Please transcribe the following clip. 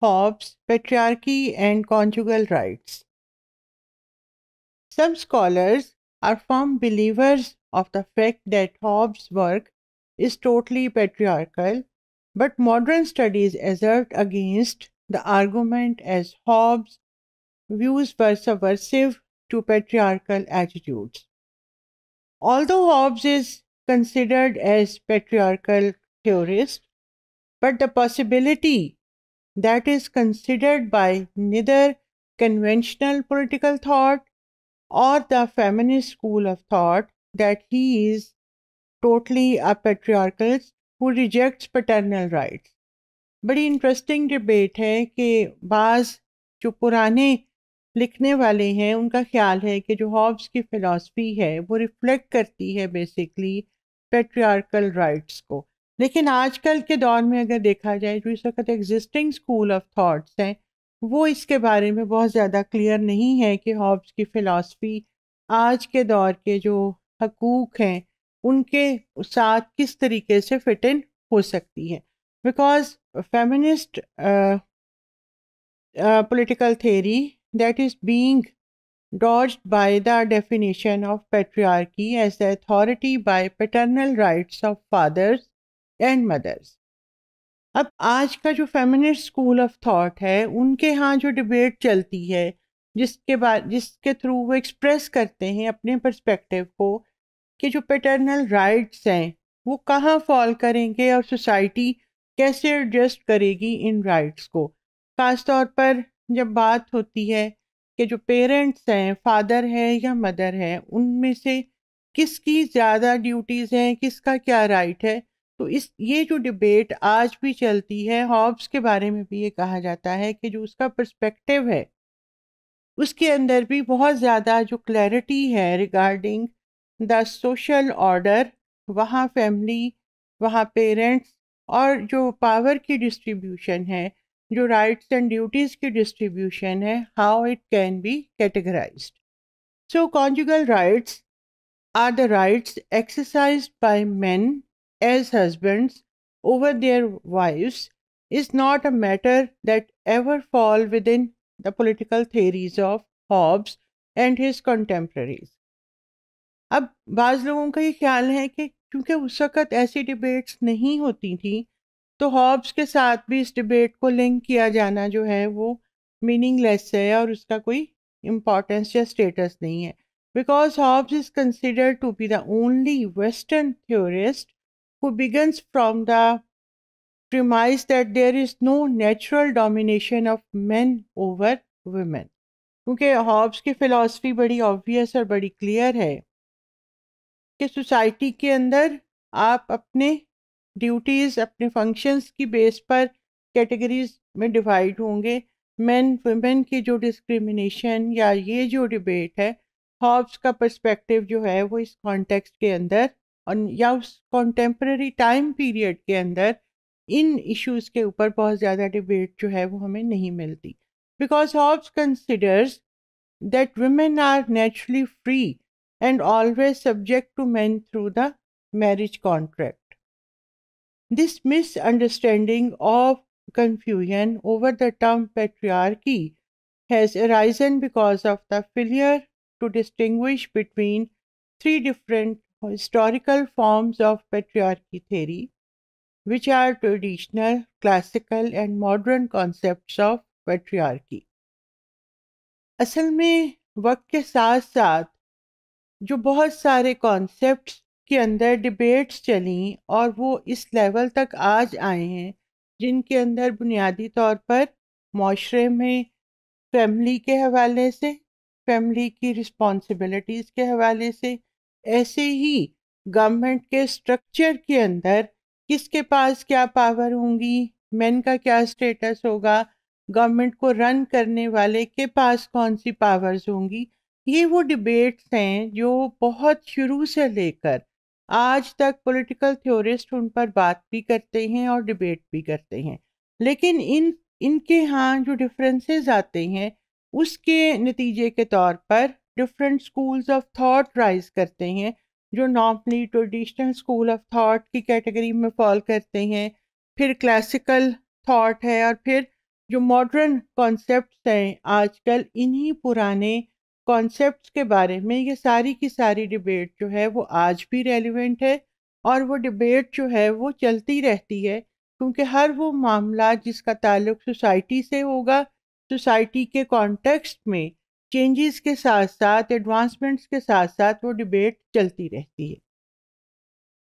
Hobbes, Patriarchy and Conjugal Rights. Some scholars are firm believers of the fact that Hobbes' work is totally patriarchal, but modern studies assert against the argument as Hobbes' views were subversive to patriarchal attitudes. Although Hobbes is considered as patriarchal theorist, but the possibility that is considered by neither conventional political thought or the feminist school of thought that he is totally a patriarchalist who rejects paternal rights. बड़ी interesting debate है कि बाज़ जो पुराने लिखने वाले हैं उनका ख्याल है कि जो हॉब्स की फ़िलासफ़ी है वो रिफ्लेक्ट करती है बेसिकली पेट्रियार्कल राइट्स को लेकिन आजकल के दौर में अगर देखा जाए जो इस वक्त एग्जिस्टिंग स्कूल ऑफ थॉट्स हैं वो इसके बारे में बहुत ज़्यादा क्लियर नहीं है कि हॉब्स की फ़िलासफ़ी आज के दौर के जो हकूक़ हैं उनके साथ किस तरीके से फिट इन हो सकती है because feminist political theory that is being dodge by the definition of patriarchy as the authority by paternal rights of fathers and mothers अब आज का जो फेमिनिस्ट स्कूल ऑफ थॉट है उनके यहाँ जो डिबेट चलती है जिसके बाद जिसके थ्रू वो एक्सप्रेस करते हैं अपने पर्सपेक्टिव को कि जो पेटर्नल राइट्स हैं वो कहाँ फॉल करेंगे और सोसाइटी कैसे एडजस्ट करेगी इन राइट्स को ख़ास तौर पर जब बात होती है कि जो पेरेंट्स हैं फादर है या मदर है उनमें से किसकी ज़्यादा ड्यूटीज़ हैं किसका क्या राइट है तो इस ये जो डिबेट आज भी चलती है हॉब्स के बारे में भी ये कहा जाता है कि जो उसका पर्सपेक्टिव है उसके अंदर भी बहुत ज़्यादा जो क्लैरिटी है रिगार्डिंग द सोशल ऑर्डर वहाँ फैमिली वहाँ पेरेंट्स और जो पावर की डिस्ट्रीब्यूशन है जो राइट्स एंड ड्यूटीज़ की डिस्ट्रीब्यूशन है how it can be categorize so conjugal rights are the rights exercise by man as husbands over their wives is not a matter that ever fall within the political theories of Hobbes and his contemporaries अब बाज़ लोगों का ये ख्याल है कि क्योंकि उस वक़्त ऐसी डिबेट्स नहीं होती थी तो हॉब्स के साथ भी इस डिबेट को लिंक किया जाना जो है वो मीनिंगलेस है और उसका कोई इम्पोर्टेंस या स्टेटस नहीं है because Hobbes is consider to be the only western theorist who begins from the premise that there is no natural domination of men over women. क्योंकि हॉब्स की फ़िलासफ़ी बड़ी ऑब्वियस और बड़ी क्लियर है कि सोसाइटी के अंदर आप अपने ड्यूटीज़ अपने फंक्शंस की बेस पर कैटेगरीज में डिवाइड होंगे मैन वुमेन की जो डिस्क्रिमिनेशन या ये जो डिबेट है हॉब्स का पर्सपेक्टिव जो है वो इस कॉन्टेक्स्ट के अंदर या उस कॉन्टेम्प्रेरी टाइम पीरियड के अंदर इन इश्यूज के ऊपर बहुत ज़्यादा डिबेट जो है वो हमें नहीं मिलती because Hobbes considers that women are naturally free and always subject to man through the marriage contract this misunderstanding of confusion over the term patriarchy has arisen because of the failure to distinguish between three different historical forms of patriarchy theory, which are traditional, classical, and modern concepts of patriarchy. असल में वक्त के साथ साथ जो बहुत सारे concept के अंदर डिबेट्स चली और वो इस लेवल तक आज आए हैं जिनके अंदर बुनियादी तौर पर माशरे में फैमिली के हवाले से फैमिली की रिस्पॉन्सिबिलिटीज़ के हवाले से ऐसे ही गवर्नमेंट के स्ट्रक्चर के अंदर किसके पास क्या पावर होंगी मैन का क्या स्टेटस होगा गवर्नमेंट को रन करने वाले के पास कौन सी पावर्स होंगी ये वो डिबेट्स हैं जो बहुत शुरू से लेकर आज तक पॉलिटिकल थ्योरिस्ट उन पर बात भी करते हैं और डिबेट भी करते हैं लेकिन इन इनके यहाँ जो डिफरेंसेस आते हैं उसके नतीजे के तौर पर different schools of thought rise करते हैं जो normally traditional school of thought की कैटेगरी में फॉल करते हैं फिर क्लासिकल थॉट है और फिर जो मॉडर्न कॉन्सेप्ट्स हैं आजकल इन्हीं पुराने कॉन्सेप्ट्स के बारे में ये सारी की सारी डिबेट जो है वो आज भी रेलिवेंट है और वो डिबेट जो है वो चलती रहती है क्योंकि हर वो मामला जिसका ताल्लुक सोसाइटी से होगा सोसाइटी के कॉन्टेक्स्ट में चेंजेस के साथ साथ एडवांसमेंट्स के साथ साथ वो डिबेट चलती रहती है